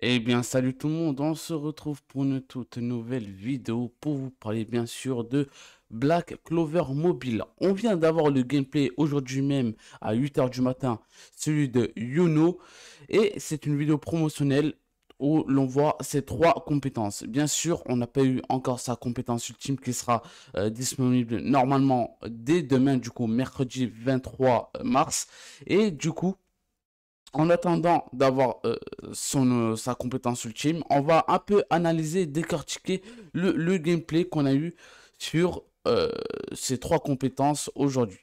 Eh bien, salut tout le monde, on se retrouve pour une toute nouvelle vidéo pour vous parler bien sûr de Black Clover Mobile. On vient d'avoir le gameplay aujourd'hui même à 8h du matin, celui de Yuno, et c'est une vidéo promotionnelle où l'on voit ces trois compétences. Bien sûr, on n'a pas eu encore sa compétence ultime qui sera euh, disponible normalement dès demain, du coup, mercredi 23 mars. Et du coup, en attendant d'avoir euh, son euh, sa compétence ultime, on va un peu analyser, décortiquer le, le gameplay qu'on a eu sur euh, ces trois compétences aujourd'hui.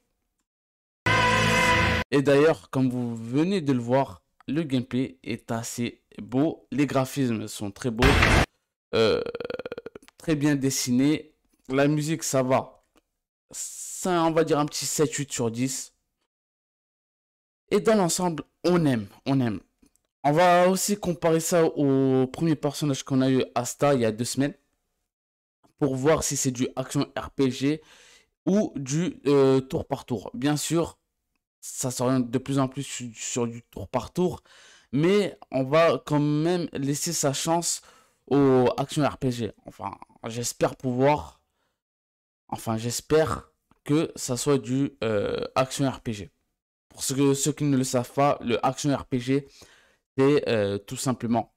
Et d'ailleurs, comme vous venez de le voir, le gameplay est assez beau. Les graphismes sont très beaux, très bien dessinés. La musique, ça va. Ça, on va dire un petit 7-8 sur 10 et dans l'ensemble, on aime, on aime. On va aussi comparer ça au premier personnage qu'on a eu, Asta, il y a deux semaines. Pour voir si c'est du action RPG ou du euh, tour par tour. Bien sûr, ça s'oriente de plus en plus sur, du tour par tour. Mais on va quand même laisser sa chance aux actions RPG. Enfin, j'espère pouvoir... Enfin, j'espère que ça soit du euh, action RPG. Pour ceux, ceux qui ne le savent pas, le action RPG, c'est euh, tout simplement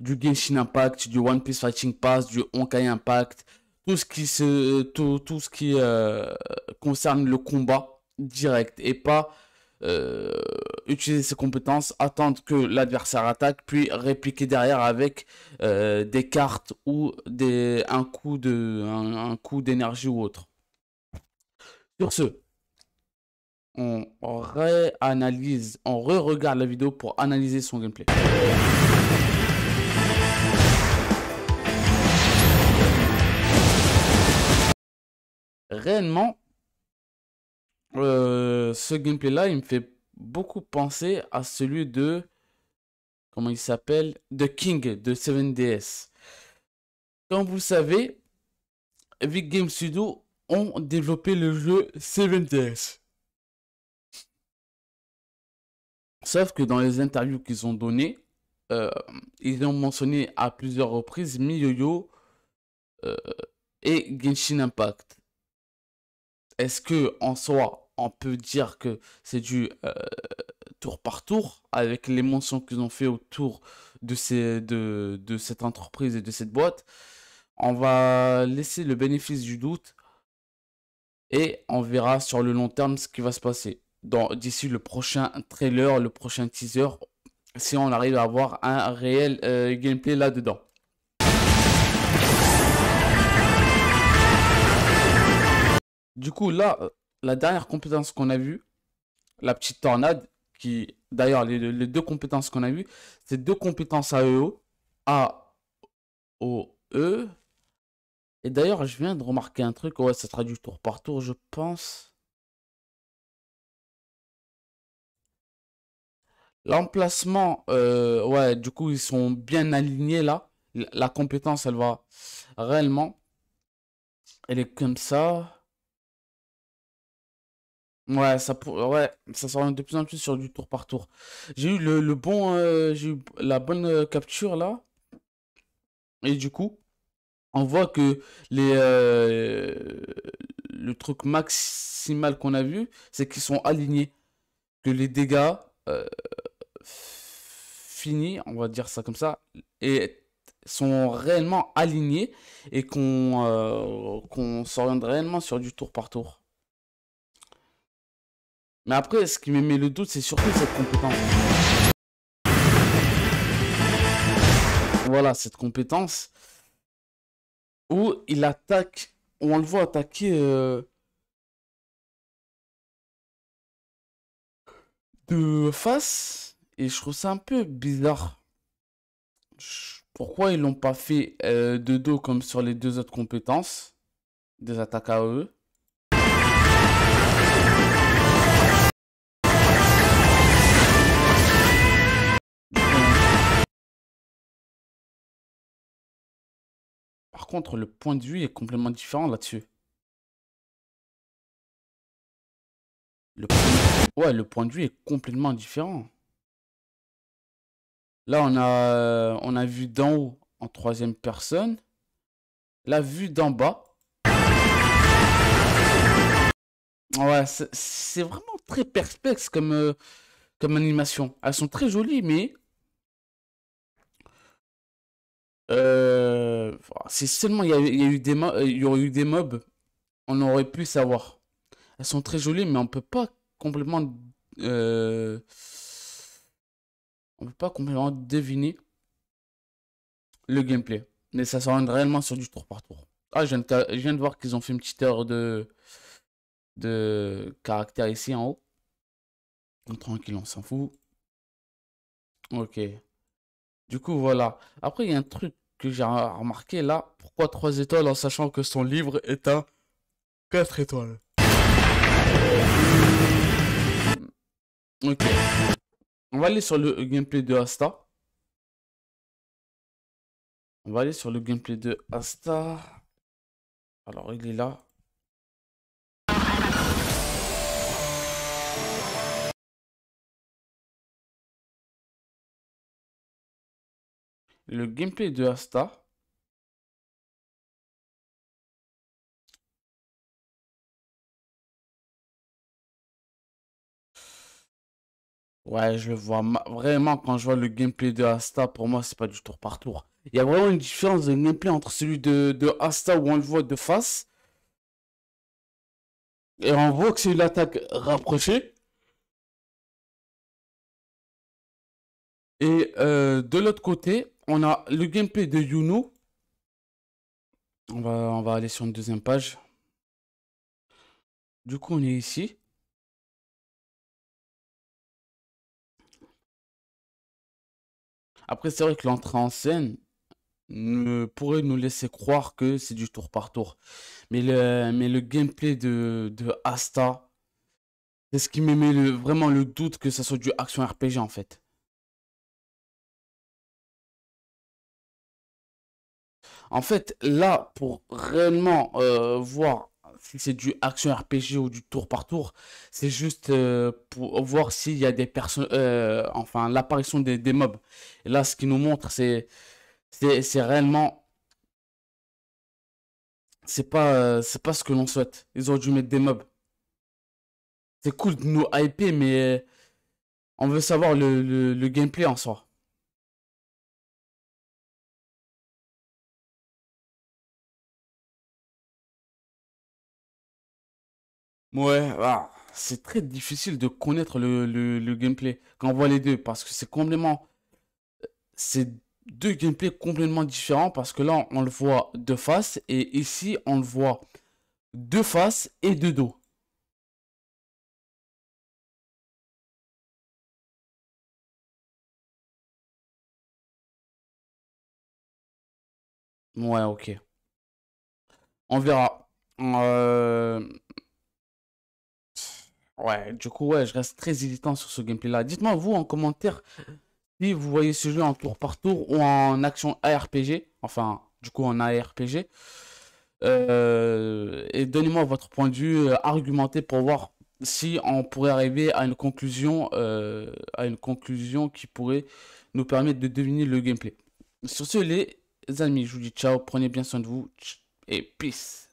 du Genshin Impact, du One Piece Fighting Pass, du Honkai Impact, tout ce qui, se, tout, tout ce qui euh, concerne le combat direct et pas euh, utiliser ses compétences, attendre que l'adversaire attaque, puis répliquer derrière avec des cartes ou des, un coup de un, coup d'énergie ou autre. Sur ce, on réanalyse, on re-regarde la vidéo pour analyser son gameplay. Réellement, euh, ce gameplay là, il me fait beaucoup penser à celui de comment il s'appelle The King de 7DS. Comme vous savez, vic Game Studio ont développé le jeu 7DS. Sauf que dans les interviews qu'ils ont données, euh, ils ont mentionné à plusieurs reprises MiYoYo euh, et Genshin Impact. Est-ce que en soi, on peut dire que c'est du euh, tour par tour avec les mentions qu'ils ont fait autour de, de, de cette entreprise et de cette boîte On va laisser le bénéfice du doute et on verra sur le long terme ce qui va se passer d'ici le prochain trailer, le prochain teaser, si on arrive à avoir un réel euh, gameplay là-dedans. Du coup, là, euh, la dernière compétence qu'on a vue, la petite tornade, qui, d'ailleurs, les, deux compétences qu'on a vues, c'est deux compétences AEO, A-O-E. Et d'ailleurs, je viens de remarquer un truc, ouais, ça traduit tour par tour, je pense. L'emplacement, euh, ouais, du coup, ils sont bien alignés là. La compétence, elle va réellement. Elle est comme ça. Ouais, ça, pour... ouais, ça de plus en plus sur du tour par tour. J'ai eu le, bon, euh, j'ai la bonne euh, capture là. Et du coup, on voit que les, le truc maximal qu'on a vu, c'est qu'ils sont alignés. Que les dégâts, fini, on va dire ça comme ça, et sont réellement alignés et qu'on euh, qu'on s'oriente réellement sur du tour par tour. Mais après, ce qui me met le doute, c'est surtout cette compétence. Voilà, cette compétence où il attaque, où on le voit attaquer euh, de face et je trouve ça un peu bizarre. Pourquoi ils l'ont pas fait euh, de dos comme sur les deux autres compétences des attaques à eux Par contre, le point de vue est complètement différent là-dessus. Ouais, le point de vue est complètement différent. Là, on a, on a vu d'en haut en troisième personne. La vue d'en bas. Ouais, c'est vraiment très perplexe comme, euh, comme animation. Elles sont très jolies, mais. si euh, oh, c'est seulement il y, a, eu des il y aurait eu des mobs, on aurait pu savoir. Elles sont très jolies, mais on peut pas complètement euh, pas complètement deviner le gameplay. Mais ça s'arrête réellement sur du tour par tour. Ah, je viens de, voir qu'ils ont fait une petite heure de, de caractère ici en haut. Donc, tranquille, on s'en fout. Ok. Du coup, voilà. Après, il y a un truc que j'ai remarqué là. Pourquoi 3 étoiles en sachant que son livre est à quatre étoiles on va aller sur le gameplay de Asta. On va aller sur le gameplay de Asta. Alors, il est là. Le gameplay de Asta. Ouais, je le vois. Vraiment, quand je vois le gameplay de Asta, pour moi, c'est pas du tour par tour. Il y a vraiment une différence de gameplay entre celui de, Asta où on le voit de face. Et on voit que c'est une attaque rapprochée. Et euh, de l'autre côté, on a le gameplay de Yuno. On va, on va aller sur une deuxième page. Du coup, on est ici. Après, c'est vrai que l'entrée en scène pourrait nous laisser croire que c'est du tour par tour. Mais le, gameplay de, Asta, c'est ce qui me met vraiment le doute que ça soit du action RPG en fait. En fait, là, pour réellement euh, voir si c'est du action RPG ou du tour par tour, c'est juste euh, pour voir s'il y a des personnes, euh, enfin l'apparition des, mobs. Et là, ce qui nous montre, c'est c'est réellement c'est pas euh, c'est pas ce que l'on souhaite. Ils ont dû mettre des mobs. C'est cool de nous hyper, mais on veut savoir le, le, le gameplay en soi. Ouais, ah, c'est très difficile de connaître le, le, le, gameplay quand on voit les deux parce que c'est complètement. C'est deux gameplays complètement différents parce que là, on le voit de face et ici, on le voit de face et de dos. Ouais, ok. On verra. Euh... Ouais, du coup, ouais, je reste très hésitant sur ce gameplay-là. Dites-moi, vous, en commentaire, si vous voyez ce jeu en tour par tour ou en action ARPG, enfin, du coup, en ARPG, euh, et donnez-moi votre point de vue, euh, argumenté pour voir si on pourrait arriver à une conclusion, euh, à une conclusion qui pourrait nous permettre de deviner le gameplay. Sur ce, les amis, je vous dis ciao, prenez bien soin de vous, et peace